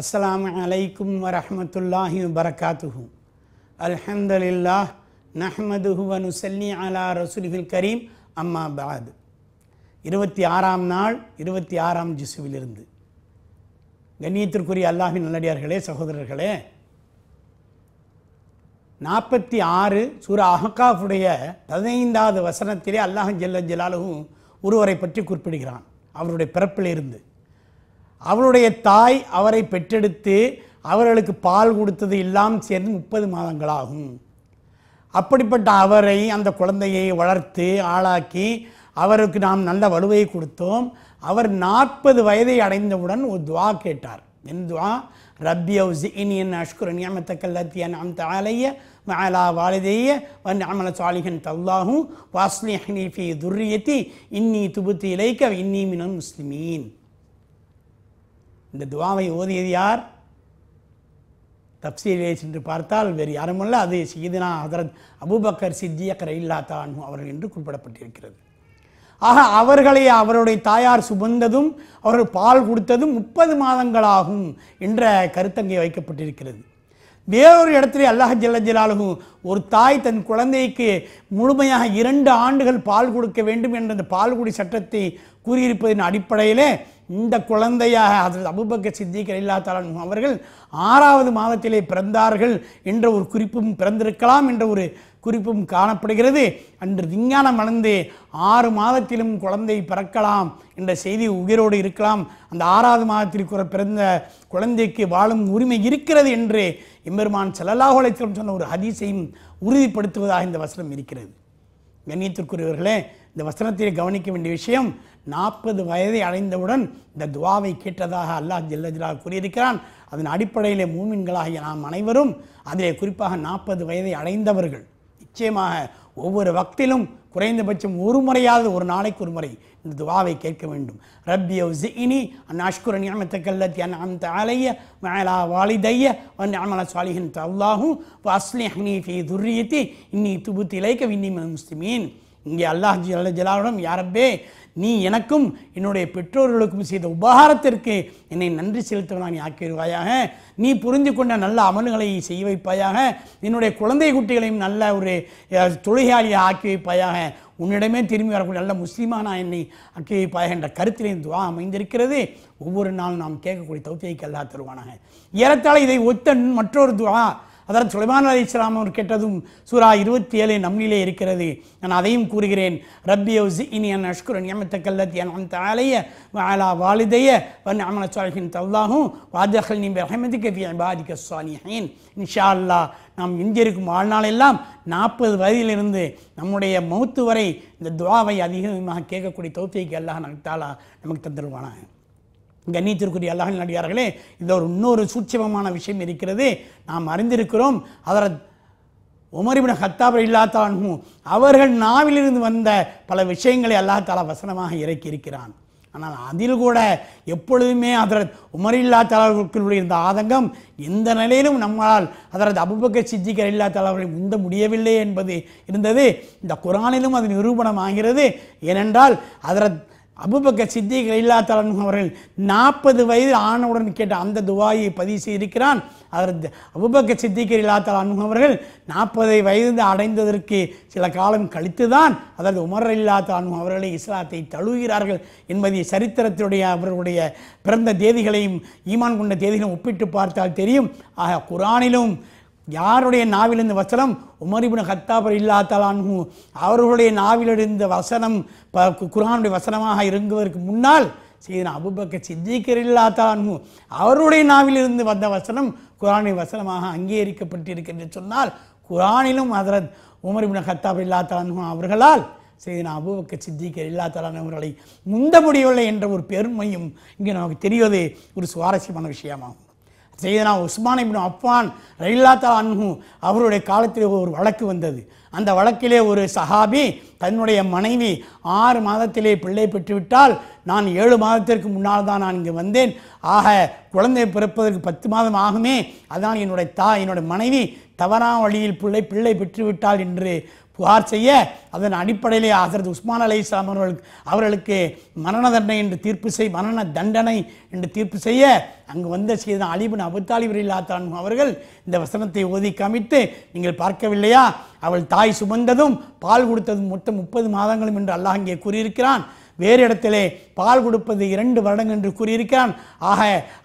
அஸ்லாம் அலைக்கும் வரமத்துல்லாஹி வரகாத்துஹூ அல்ஹந்தலில்லாஹ் நஹ்மதுஹு வனுசல்லி அலா ரசூலிஹில் கரீம் அம்மா பாது இருபத்தி ஆறாம் நாள் இருபத்தி ஆறாம் ஜிசுவிலிருந்து கண்ணியத்திற்குரிய அல்லாஹின் நல்லடியார்களே சகோதரர்களே நாற்பத்தி ஆறு சூர அஹக்காஃபுடைய பதினைந்தாவது வசனத்திலே அல்லாஹ் ஜெல்ல ஜலாலுவும் ஒருவரை பற்றி குறிப்பிடுகிறான் அவருடைய பிறப்பிலிருந்து அவளுடைய தாய் அவரை பெற்றெடுத்து அவர்களுக்கு பால் கொடுத்தது எல்லாம் சேர்ந்து முப்பது மாதங்களாகும் அப்படிப்பட்ட அவரை அந்த குழந்தையை வளர்த்து ஆளாக்கி அவருக்கு நாம் நல்ல வலுவை கொடுத்தோம் அவர் நாற்பது வயதை அடைந்தவுடன் ஒரு துவா கேட்டார் என் துவா ரப்பி ஹவுஸ் இனியன் அஷ்குர் நியமத்தக்கல்லத்தியன் அம் தாலைய மலா வாலிதைய வன் அமல சாலிகன் தல்லாகும் வாஸ்லி ஹனீஃபி துர்ரியத்தி இன்னி துபுத்தி இலைக்க இன்னி மினன் முஸ்லிமீன் இந்த துவாவை ஓதியது யார் தப்சீலே சென்று பார்த்தால் வேறு யாருமல்ல அது சீதனா ஹதரத் அபுபக்கர் சித்தியக் ரயில்லா தான் அவர்கள் என்று குறிப்பிடப்பட்டிருக்கிறது ஆக அவர்களை அவருடைய தாயார் சுமந்ததும் அவர்கள் பால் கொடுத்ததும் முப்பது மாதங்களாகும் என்ற கருத்தங்கை வைக்கப்பட்டிருக்கிறது வேறொரு இடத்துல அல்லாஹ் ஜல்லஜலாலு ஒரு தாய் தன் குழந்தைக்கு முழுமையாக இரண்டு ஆண்டுகள் பால் கொடுக்க வேண்டும் என்ற அந்த பால்குடி சட்டத்தை கூறியிருப்பதன் அடிப்படையிலே இந்த குழந்தையாக அது அபுபக்க சித்திகர் இல்லாத்தாலும் அவர்கள் ஆறாவது மாதத்திலே பிறந்தார்கள் என்ற ஒரு குறிப்பும் பிறந்திருக்கலாம் என்ற ஒரு குறிப்பும் காணப்படுகிறது அன்று விஞ்ஞானம் வளர்ந்து ஆறு மாதத்திலும் குழந்தை பிறக்கலாம் என்ற செய்தி உயிரோடு இருக்கலாம் அந்த ஆறாவது மாதத்திற்கு பிறந்த குழந்தைக்கு வாழும் உரிமை இருக்கிறது என்று எம்பெருமான் செல்லலாஹோலைத்திரம் சொன்ன ஒரு ஹதீஸையும் உறுதிப்படுத்துவதாக இந்த வசனம் இருக்கிறது கண்ணியத்திற்குரியவர்களே இந்த வசனத்தை கவனிக்க வேண்டிய விஷயம் நாற்பது வயதை அடைந்தவுடன் இந்த துவாவை கேட்டதாக அல்லாஹ் ஜில்லஜிலா கூறியிருக்கிறான் அதன் அடிப்படையிலே மூமின்களாகிய நாம் அனைவரும் அதிலே குறிப்பாக நாற்பது வயதை அடைந்தவர்கள் நிச்சயமாக ஒவ்வொரு வக்திலும் குறைந்தபட்சம் ஒரு முறையாவது ஒரு நாளைக்கு ஒரு முறை இந்த துவாவை கேட்க வேண்டும் ரப்பி இனி அன் அஷ்குர நியமத்தக்கல்லத்தி அன் அந்த அலைய மேலா வாலிதைய வன் அமல சாலிஹின் தல்லாஹும் அஸ்லி ஹனி ஃபி துர்ரியத்தி இன்னி இலைக்க வின்னி முஸ்லிமீன் இங்கே அல்லாஹ் ஜல்ல ஜலாலிடம் யாரப்பே நீ எனக்கும் என்னுடைய பெற்றோர்களுக்கும் செய்த உபகாரத்திற்கு என்னை நன்றி செலுத்துவனா நீ ஆக்கிடுவாயாக நீ புரிந்து கொண்ட நல்ல அமல்களை செய்ய வைப்பாயாக என்னுடைய குழந்தை குட்டிகளையும் நல்ல ஒரு தொழிலாளியாக ஆக்கி வைப்பாயாக உன்னிடமே திரும்பி வரக்கூடிய நல்ல முஸ்லீமாக நான் என்னை ஆக்கி வைப்பாயாக என்ற கருத்திலேயும் துவா அமைந்திருக்கிறது ஒவ்வொரு நாளும் நாம் கேட்கக்கூடிய தௌத்தியைக்கு அல்லா தருவானாக ஏறத்தாழ இதை ஒத்த மற்றொரு துவா அதாவது சுலைமான் அலி இஸ்லாம் அவர் கேட்டதும் சூரா இருபத்தி ஏழு நம்மிலே இருக்கிறது நான் அதையும் கூறுகிறேன் ரப்பி யோசி இனி என் அஷ்குரன் எமத்த கல்லத் என் அந்த ஆலைய வாலா வாலிதைய வன் அமல சுவாலின் தல்லாகும் வாஜகல் நீ ரஹமதிக்க ஃபி பாதிக்க சாலிஹின் இன்ஷா அல்லா நாம் இந்தியருக்கும் வாழ்நாளெல்லாம் நாற்பது வயதிலிருந்து நம்முடைய மௌத்து வரை இந்த துவாவை அதிகமாக கேட்கக்கூடிய தொகுப்பைக்கு அல்லாஹ் நடத்தாலா நமக்கு தந்துடுவானாங்க கண்ணியத்திற்குரிய அல்லாஹின் நடிகார்களே இந்த ஒரு இன்னொரு சூட்சமமான விஷயம் இருக்கிறது நாம் அறிந்திருக்கிறோம் அதர் உமரிபின் ஹத்தாப் இல்லாத்தானு அவர்கள் நாவிலிருந்து வந்த பல விஷயங்களை அல்லாஹ் தாலா வசனமாக இறக்கியிருக்கிறான் ஆனால் அதில் கூட எப்பொழுதுமே அதரத் உமரில்லா தலைவர்களுடைய இருந்த ஆதங்கம் எந்த நிலையிலும் நம்மால் அதரத் அபுபக்க சித்திகர் இல்லா தலைவர்களை உந்த முடியவில்லை என்பது இருந்தது இந்த குரானிலும் அது நிரூபணம் ஆகிறது ஏனென்றால் அதரத் அபுபக்க சித்திக் இல்லா தலன் அவர்கள் நாற்பது வயது ஆனவுடன் கேட்ட அந்த துவாயை பதிவு செய்திருக்கிறான் அவர் அபுபக்க சித்திக் இல்லா தலன் அவர்கள் நாற்பது வயது அடைந்ததற்கு சில காலம் கழித்து தான் அதாவது உமர் இல்லா தலன் அவர்களை இஸ்லாத்தை தழுகிறார்கள் என்பதை சரித்திரத்துடைய அவர்களுடைய பிறந்த தேதிகளையும் ஈமான் கொண்ட தேதிகளையும் ஒப்பிட்டு பார்த்தால் தெரியும் ஆக குரானிலும் யாருடைய நாவிலிருந்து வசனம் உமரிபுன ஹத்தாபர் இல்லாத்தலான்ஹு அவர்களுடைய நாவிலிருந்து வசனம் ப குரானுடைய வசனமாக இறங்குவதற்கு முன்னால் செய்தன அபுபக்க சித்திக்கர் இல்லாத்தலான்ஹு அவருடைய நாவிலிருந்து வந்த வசனம் குரானுடைய வசனமாக அங்கீகரிக்கப்பட்டிருக்கிறது சொன்னால் குரானிலும் அதரத் உமரிபுன ஹத்தாபர் இல்லாத்தலான்ஹு அவர்களால் செய்தன அபுபக்க சித்திக்கர் அவர்களை முந்த முடியவில்லை என்ற ஒரு பெருமையும் இங்கே நமக்கு தெரிவது ஒரு சுவாரஸ்யமான விஷயமாகும் செய்தனா உஸ்மான் இபின் அப்பான் தலா அன்பு அவருடைய காலத்தில் ஒரு வழக்கு வந்தது அந்த வழக்கிலே ஒரு சஹாபி தன்னுடைய மனைவி ஆறு மாதத்திலே பிள்ளை பெற்றுவிட்டால் நான் ஏழு மாதத்திற்கு முன்னால் தான் நான் இங்கே வந்தேன் ஆக குழந்தை பிறப்பதற்கு பத்து மாதம் ஆகுமே அதனால் என்னுடைய தா என்னுடைய மனைவி தவறான வழியில் பிள்ளை பிள்ளை பெற்றுவிட்டாள் என்று புகார் செய்ய அதன் அடிப்படையிலே ஆகிறது உஸ்மான் அலி இஸ்லாம் அவர்களுக்கு அவர்களுக்கு மரண தண்டனை என்று தீர்ப்பு செய் மரண தண்டனை என்று தீர்ப்பு செய்ய அங்கு வந்த செய்தான் அலிபின் அபுத்தாலிப் இல்லாத்தான் அவர்கள் இந்த வசனத்தை ஓதி காமித்து நீங்கள் பார்க்கவில்லையா அவள் தாய் சுமந்ததும் பால் கொடுத்ததும் மொத்தம் முப்பது மாதங்களும் என்று அல்லாஹ் இங்கே கூறியிருக்கிறான் வேறு இடத்திலே பால் கொடுப்பது இரண்டு வருடங்கள் என்று கூறியிருக்கிறான் ஆக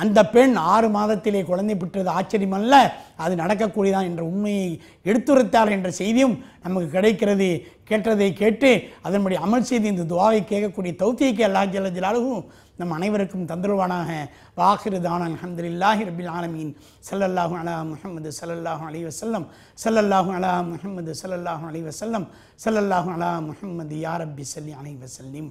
அந்த பெண் ஆறு மாதத்திலே குழந்தை பெற்றது ஆச்சரியமல்ல அது நடக்கக்கூடியதான் என்ற உண்மையை எடுத்துரைத்தார் என்ற செய்தியும் நமக்கு கிடைக்கிறது கேட்டதை கேட்டு அதனுடைய அமல் செய்து இந்த துவாவை கேட்கக்கூடிய தௌத்தியக்கு அல்லா ஜல்ல நம் அனைவருக்கும் தந்துருவானாக வாஹிரு தானன் இல்லாஹி ரபில் ஆலமீன் சல்லல்லாஹு அலா முகமது சல்லல்லாஹு அலி வசல்லம் சல்லல்லாஹு அலா முஹம்மது சல்லல்லாஹு அலி வசல்லம் சல்லல்லாஹு அலா யார் யாரபி சல்லி அலை வசல்லிம்